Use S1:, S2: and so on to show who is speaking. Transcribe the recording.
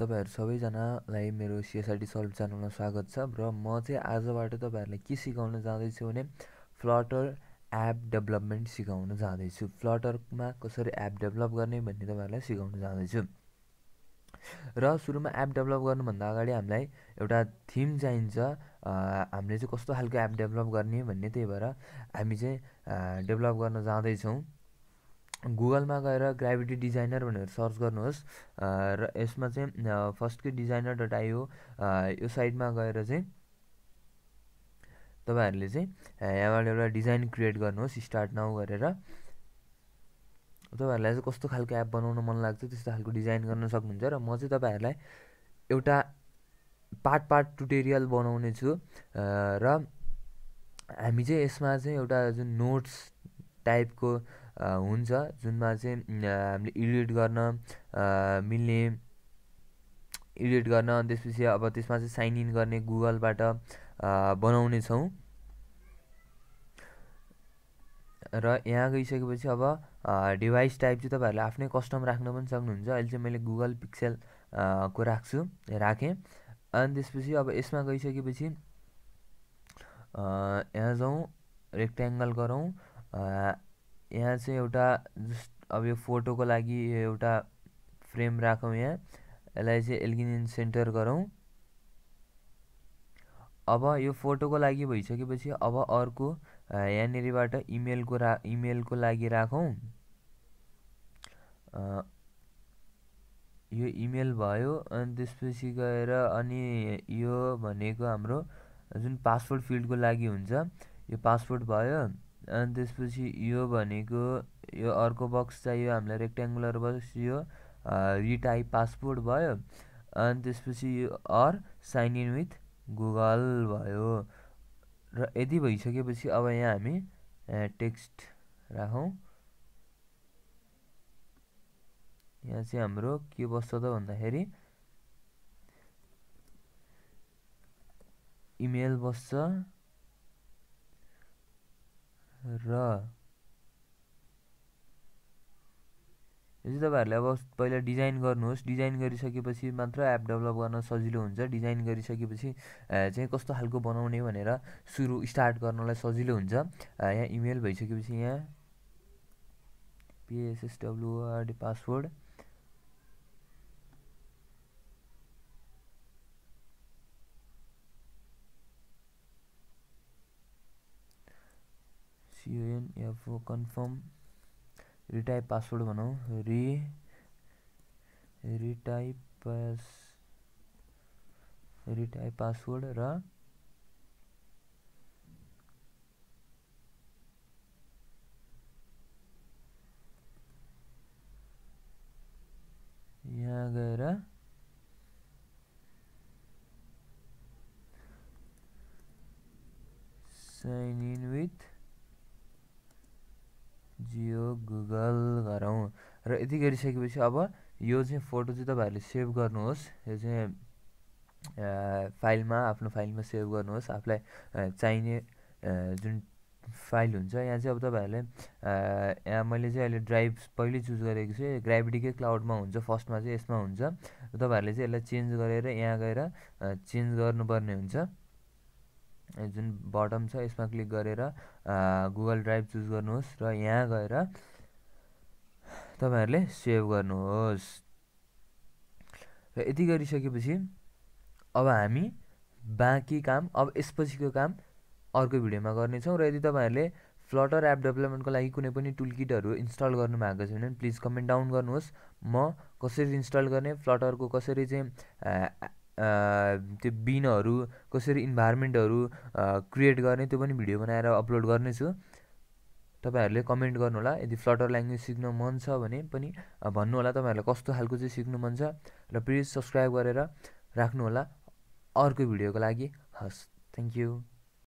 S1: तपाईँहरू सबैजनालाई मेरो सिएसआरटी सल्भ च्यानलमा स्वागत छ र म चाहिँ आजबाट तपाईँहरूलाई के सिकाउन जाँदैछु भने फ्लटर एप डेभलपमेन्ट सिकाउन जाँदैछु फ्लटरमा कसरी एप डेभलप गर्ने भन्ने तपाईँहरूलाई सिकाउन जाँदैछु र सुरुमा एप डेभलप गर्नुभन्दा अगाडि हामीलाई एउटा थिम चाहिन्छ हामीले चाहिँ कस्तो खालको एप डेभलप गर्ने भन्ने त्यही भएर हामी चाहिँ डेभलप गर्न जाँदैछौँ गुगलमा गएर ग्राभिटी डिजाइनर भनेर सर्च गर्नुहोस् र यसमा चाहिँ फर्स्टकै डिजाइनर डट आइयो यो साइडमा गएर चाहिँ तपाईँहरूले चाहिँ यहाँबाट एउटा डिजाइन क्रिएट गर्नुहोस् स्टार्ट नाउ गरेर तपाईँहरूलाई चाहिँ कस्तो खालको एप बनाउन मन लाग्छ त्यस्तो खालको डिजाइन गर्न सक्नुहुन्छ र म चाहिँ तपाईँहरूलाई एउटा पार्ट पार्ट ट्युटोरियल बनाउने छु र हामी चाहिँ यसमा चाहिँ एउटा जुन नोट्स टाइपको हुन्छ जुनमा चाहिँ हामीले इडिट गर्न मिल्ने इडिट गर्न अनि त्यसपछि अब त्यसमा चाहिँ साइन इन गर्ने गुगलबाट बनाउने बनाउनेछौँ र यहाँ गइसकेपछि अब डिभाइस टाइप चाहिँ तपाईँहरूले आफ्नै कस्टम राख्न पनि सक्नुहुन्छ अहिले चाहिँ मैले गुगल पिक्सेल को राख्छु राखेँ अनि त्यसपछि अब यसमा गइसकेपछि यहाँ जाउँ रेक्ट्याङ्गल गरौँ यहाँ चाहिँ एउटा जस्ट अब यो फोटोको लागि एउटा फ्रेम राखौँ यहाँ यसलाई चाहिँ एलगिन सेन्टर गरौँ अब यो फोटोको लागि भइसकेपछि अब अर्को यहाँनिरबाट इमेलको रा इमेलको लागि राखौँ यो इमेल भयो अनि त्यसपछि गएर अनि यो भनेको हाम्रो जुन पासवर्ड फिल्डको लागि हुन्छ यो पासवर्ड भयो अनि त्यसपछि यो भनेको यो अर्को बक्स चाहियो हामीलाई रेक्ट्याङ्गुलर बक्स यो रिटाइप पासपोर्ट भयो अनि त्यसपछि यो अर साइन इन विथ गुगल भयो र यदि भइसकेपछि अब यहाँ हामी टेक्स्ट राखौँ यहाँ चाहिँ हाम्रो के बस्छ त भन्दाखेरि इमेल बस्छ र यो चाहिँ अब पहिला डिजाइन करूस डिजाइन कर सके एप डेभलप गर्न सजिलो डिजाइन कर सके कस्तो खालको बनाने वाले सुरू स्टाट करना सजिलो हुन्छ यहाँ इमेल भइसकेपछि यहाँ P S S W R D password C U N F confirm retype password भन re retype pass retype password र यहाँ गए sign in with Jio Google गरौँ र यति गरिसकेपछि अब यो चाहिँ फोटो चाहिँ तपाईँहरूले सेभ गर्नुहोस् यो चाहिँ फाइलमा आफ्नो फाइलमा सेभ गर्नुहोस् आफूलाई चाहिने जुन फाइल हुन्छ यहाँ चाहिँ अब तपाईँहरूले यहाँ मैले चाहिँ अहिले ड्राइभ पहिले चुज गरेको छु ग्राभिटीकै क्लाउडमा हुन्छ फर्स्टमा चाहिँ यसमा हुन्छ तपाईँहरूले चाहिँ यसलाई चेन्ज गरेर यहाँ गएर चेन्ज गर्नुपर्ने हुन्छ जो बटम छ यसमा क्लिक गरेर गुगल ड्राइव चुज कर र यहाँ गएर तपाईँहरूले सेभ गर्नुहोस् र यति अब हमी बाकी काम अब यसपछिको काम अर्क भिडियो में करने यदि तपाईँहरूले फ्लटर एप डेवलपमेंट को कुनै पनि टुलकिटहरू इन्स्टल गर्नुभएको प्लिज कमेंट डाउन कर म कसरी इन्स्टल गर्ने फ्लटरको कसरी चाहिँ त्यो बिनहरू कसरी इन्भाइरोमेन्टहरू क्रिएट गर्ने त्यो पनि भिडियो बनाएर अपलोड गर्नेछु तपाईँहरूले कमेन्ट गर्नुहोला यदि फ्लटर ल्याङ्ग्वेज सिक्न मन छ भने पनि भन्नुहोला तपाईँहरूलाई कस्तो खालको चाहिँ सिक्नु मन छ र प्लिज सब्सक्राइब गरेर राख्नुहोला अर्को भिडियोको लागि हस् थ्याङ्क यू